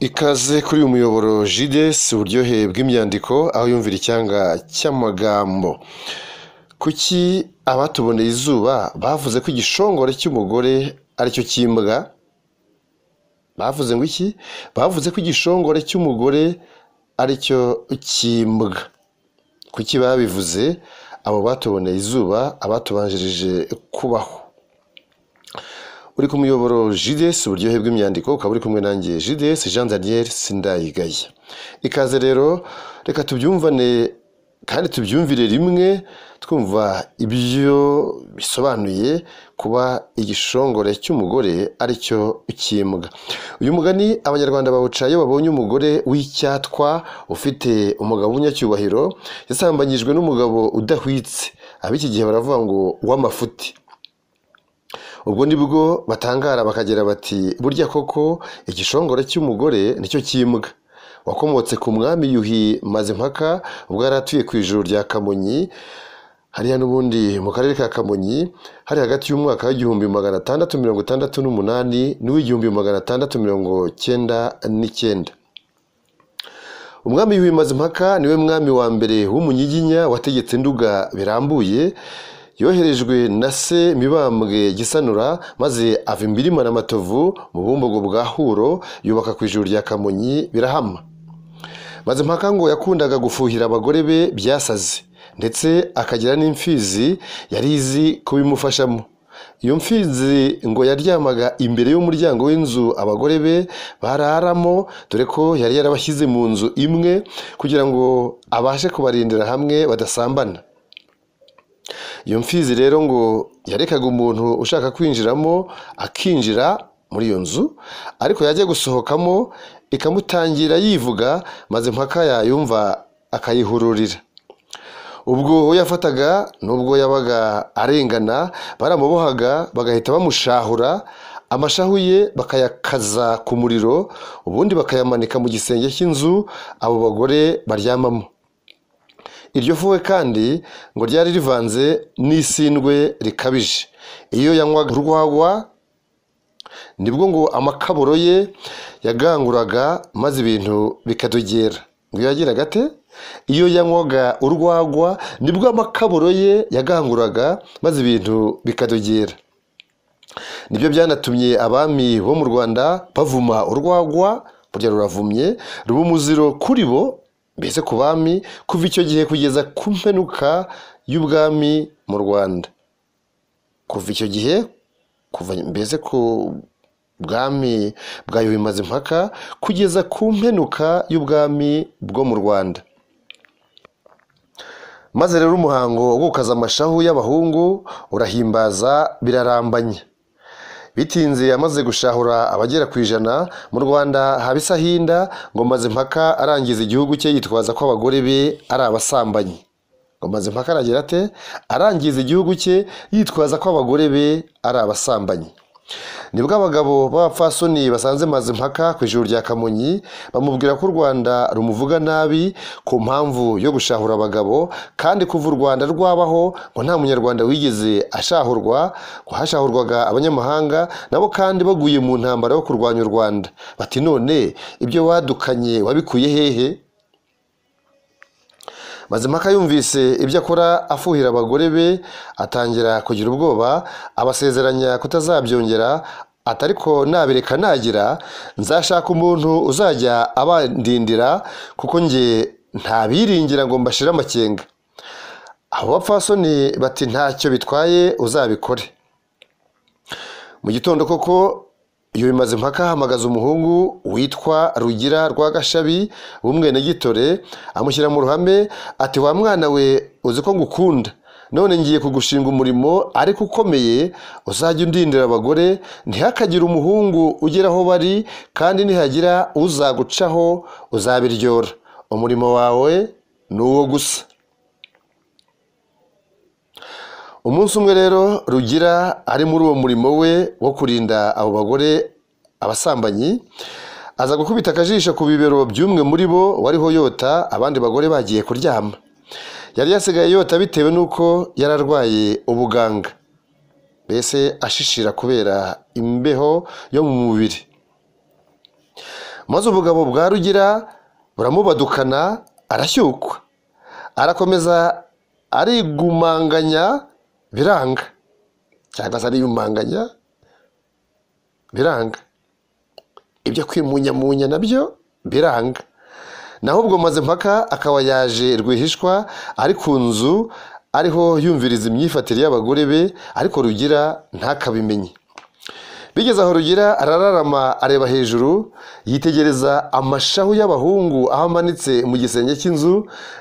ikaze kuri uyu muyoboro jides uburyohe bw'imyandiko aho yumvira icyanga cy'amagambo kuki abatuboneye izuba bavuze ko igishongore cy'umugore aricyo cy'imbwa bavuze ngo iki bavuze ko igishongore cy'umugore aricyo cy'imbwa kuki babivuze abo batuboneye izuba abatubanjirije kubaho uri ku muyoboro jidesi uburyohe bw'imyandiko ukaba uri kumwe nanjye jidesi jean daniel sindayigaya ikaze rero reka tubyumvane kandi tubyumvire rimwe twumva ibyo bisobanuye kuba igishongore cy'umugore aricyo cy'imbwa uyu mugani abanyarwanda bawuca iyo babonye umugore w'icyatwa ufite umugabo w'umunyacyubahiro yasambanyijwe n'umugabo udahwitse ab'iki gihe baravuga ngo uw'amafuti ubwo nibwo batangara bakagira bati burya koko igishongore cy'umugore nicyo cy'imbwa wakomotse ku mwami yuhi mazimpaka ubwo yari atuye ku ijoro rya kamonyi hariya n'ubundi mu karere ka kamonyi hari hagati y'umwaka w'igihumbi magana atandatu mirongo itandatu n'umunani n'uw'igihumbi magana atandatu mirongo cyenda n'icyenda umwami yuhi impaka niwe mwami wa mbere w'umunyiginya wategetse nduga birambuye yoherejwe na se mibambwe gisanura maze ava imbirima na matovu mu bumbogo bwa huro yubaka ku ijuru rya kamonyi birahama maze mpaka ngo yakundaga gufuhira abagore be byasaze ndetse akagira n'imfizi yari izi kubimufashamo iyo mfizi ngo yaryamaga imbere y'umuryango w'inzu abagore be bararamo dore ko yari yarabashyize mu nzu imwe kugira ngo abashe kubarindira hamwe badasambana iyo mfizi rero ngo yarekaga umuntu ushaka kwinjiramo akinjira muri iyo nzu ariko yajya gusohokamo ikamutangira yivuga maze mpaka yayumva akayihururira ubwo uwo yafataga n'ubwo yabaga arengana baramubohaga bagahita bamushahura amashahu ye bakayakaza ku muriro ubundi bakayamanika mu gisenge cy'inzu abo bagore baryamamo iryo vuwe kandi ngo ryari rivanze n'isindwe rikabije iyo yanywaga urwagwa nibwo ngo amakaburo ye yaganguraga maze ibintu bikadogera ngo iyo yagiraga ate iyo yanywaga urwagwa nibwo amakaburo ye yaganguraga maze ibintu bikadogera nibyo byanatumye abami bo mu rwanda bavuma urwagwa burya ruravumye ruba umuziro kuri bo mbese ku bami kuva icyo gihe kugeza ku mpenuka y'ubwami mu rwanda kuva icyo gihe kuva mbese ku bwami bwa yuhi mazimpaka kugeza ku mpenuka y'ubwami bwo mu rwanda maze rero umuhango wo gukaza amashahu y'abahungu urahimbaza birarambanya bitinze yamaze gushahura abagera ku ijana mu rwanda haba isahinda ngo maze mpaka arangiza igihugu cye yitwaza ko abagore be ari abasambanyi ngo maze mpaka aragira ate arangiza igihugu cye yitwaza ko abagore be ari abasambanyi nibwo abagabo b'abapfasoni basanze maze impaka ku ijuru rya kamonyi bamubwira ko u rwanda rumuvuga nabi ku mpamvu yo gushahura abagabo kandi kuva u rwanda rwabaho ngo nta munyarwanda wigeze ashahurwa ngo hashahurwaga abanyamahanga nabo kandi baguye mu ntambara yo kurwanya u rwanda bati none ibyo wadukanye wabikuye hehe mazimaka yumvise ibyo akora afuhira abagore be atangira kugira ubwoba abasezeranya kutazabyongera atariko nabireka nagira nzashaka umuntu uzajya abandindira kuko njye ntabiringira ngo mbashire amakenga abo bapfasoni bati ntacyo bitwaye uzabikore mu gitondo koko iyo bimaze impaka ahamagaza umuhungu witwa rugira rwagashabi w'umwenegitore amushyira mu ruhame ati wa mwana we uzi ko ngukunda none ngiye kugushinga umurimo ariko ukomeye uzajya undindira abagore ntihakagire umuhungu ugera aho bari kandi nihagira uzagucaho uzabiryora umurimo wawe ni uwo gusa umunsi umwe rero rugira ari muri uwo murimo we wo kurinda abo bagore abasambanyi aza gukubita akajisho ku bibero by'umwe muri bo wariho yota abandi bagore bagiye kuryama yari yasigaye yota bitewe n'uko yari arwaye ubuganga mbese ashishira kubera imbeho yo mu mubiri maze ubugabo bwa rugira buramubadukana arashyukwa arakomeza arigumanganya biranga cyangwa se ariyumanganya biranga ibyo kwimunyamunya nabyo biranga naho ubwo maze mpaka akaba yaje rwihishwa ari ku nzu ariho yumviriza imyifatire y'abagore be ariko rugira ntakabimenye bigeze aho rugira arararama areba hejuru yitegereza amashahu y'abahungu aho amanitse mu gisenge cy'inzu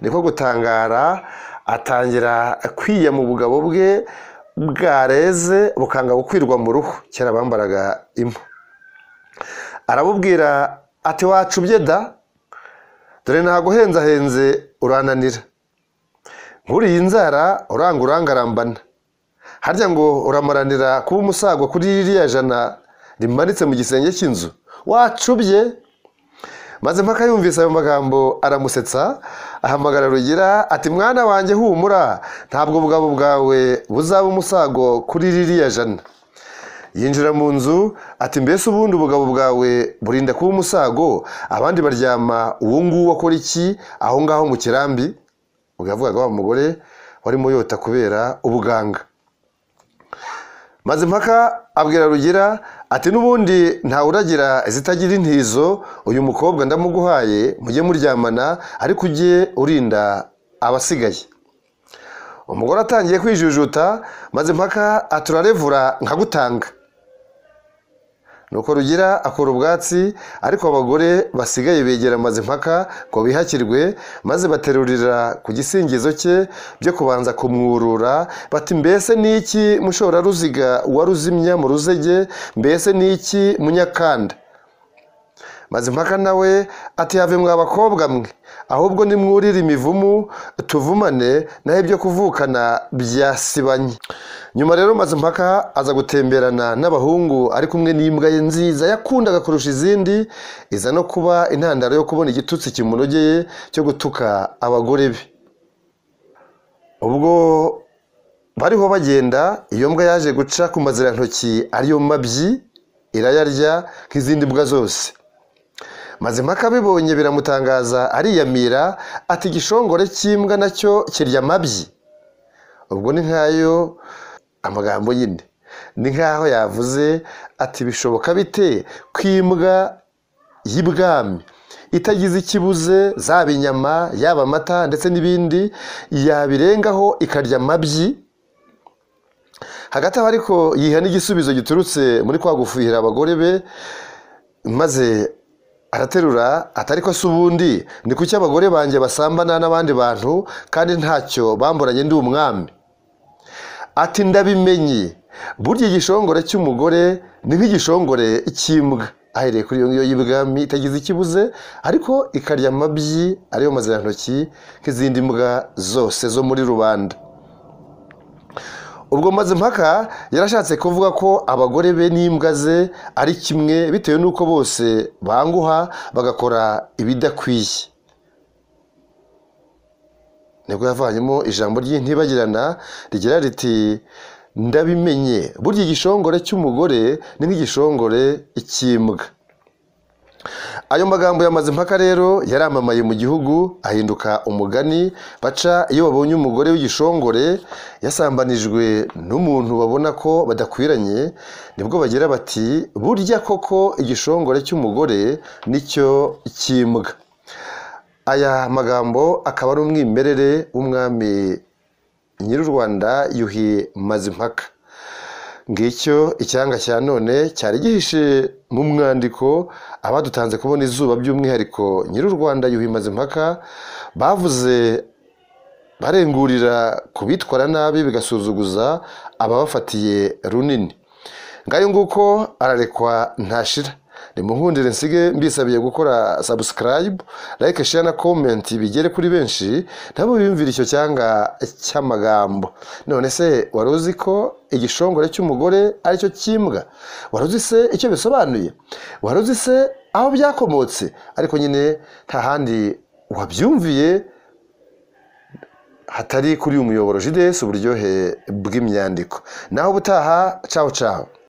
niko gutangara atangira kwiya mu bugabo bwe bwareze bukanga gukwirwa mu ruhu kera bambaraga impu aramubwira ati wacubye da dore ntaguhenze ahenze urananira nkuriye inzara uranga urangarambana harya ngo uramuranira kuba umusagwa kuri ririya jana rimanitse mu gisenge cy'inzu wacubye maze mpaka yumvise ayo magambo aramusetsa ahamagara rugira ati mwana wanjye humura ntabwo ubugabo bwawe buzaba umusago kuri ririya jana yinjira mu nzu ati mbese ubundi ubugabo bwawe burinda kuba umusago abandi baryama uwo nguwo akora iki aho ngaho mu kirambi ubwo yavugaga wa mugore warimo yota kubera ubuganga maze impaka abwira rugira ati n'ubundi ntawe zitagira izitagira intizo uyu mukobwa ndamuguhaye mujye muryamana ariko ujye urinda abasigaye umugore atangiye kwijujuta maze impaka aturarevura nkagutanga nuko rugira akora ubwatsi ariko abagore basigaye begera amazi mpaka ngo bihakirwe maze baterurira ku gisingizo cye byo kubanza kumwurura bati mbese ni iki mushoboraruziga ruzimya mu ruzege mbese ni iki munyakanda mazimpaka nawe ati “yave mwa bakobwa mwe ahubwo nimwurire imivumu tuvumane naho ibyo kuvukana byasibanye nyuma rero mazimpaka aza gutemberana n'abahungu ari kumwe n'imbwa ye nziza yakundaga kurusha izindi iza no kuba intandaro yo kubona igitutsi kimunogeye cyo gutuka abagore be ubwo bariho bagenda iyo mbwa yaje guca ku mazirantoki ariyo mabyi irayarya nk'izindi mbwa zose mazimaka bibonye biramutangaza ariyamira ati igishongore cy'imbwa nacyo kirya amabyi ubwo ni nk'ayo amagambo yindi ni nk'aho yavuze ati bishoboka bite ko imbwa y'ibwami itagize ikibuze zaba inyama yaba amata ndetse n'ibindi yabirengaho ikarya amabyi hagati aho ariko yiha n'igisubizo giturutse muri kwa gufuhira abagore be maze araterura atari ko si ubundi ni kuki abagore banjye basambana n'abandi bantu kandi ntacyo bamburanye ndi umwami ati ndabimenye burya igishongore cy'umugore ni nk'igishongore cy'imbwa ahereye kuri iyo y'ibwami itagize ikibuze ariko ikarya amabyi ariyo mazirantoki nk'izindi mbwa zose zo muri rubanda ubwo mazimpaka yarashatse kuvuga ko abagore be n'imbwa ze ari kimwe bitewe n'uko bose banguha bagakora ibidakwiye nibwo yavanyemo ijambo ry'intibagirana rigira riti ndabimenye burya igishongore cy'umugore ni nk'igishongore cy'imbwa ayo magambo yamaze impaka rero yaramamaye mu gihugu ahinduka umugani baca iyo babonye umugore w'igishongore yasambanijwe n'umuntu babona ko badakwiranye nibwo bagira bati burya koko igishongore cy'umugore nicyo cy'imbwa aya magambo akaba ari umwimerere w'umwami nyir'u rwanda yuhi mazimpaka ngicyo icyanga cya none cyari gihishe mu mwandiko abadutanze kubona izuba by'umwihariko nyiri u rwanda yuhi impaka bavuze barengurira kubitwara nabi bigasuzuguza ababafatiye runini ngayo nguko ararekwa ntashira nimuhundire nsige mbisabiye gukora sabusikarayibu like share na komenti bigere kuri benshi nabo biyumvira icyo cyangwa cy'amagambo none se wari uzi ko igishongore cy'umugore aricyo kimbwa wari uzi se icyo bisobanuye wari uzi se aho byakomotse ariko nyine nta handi wabyumviye hatari kuri uyu muyoboro jidesi uburyohe bw'imyandiko naho ubutaha cawu cawu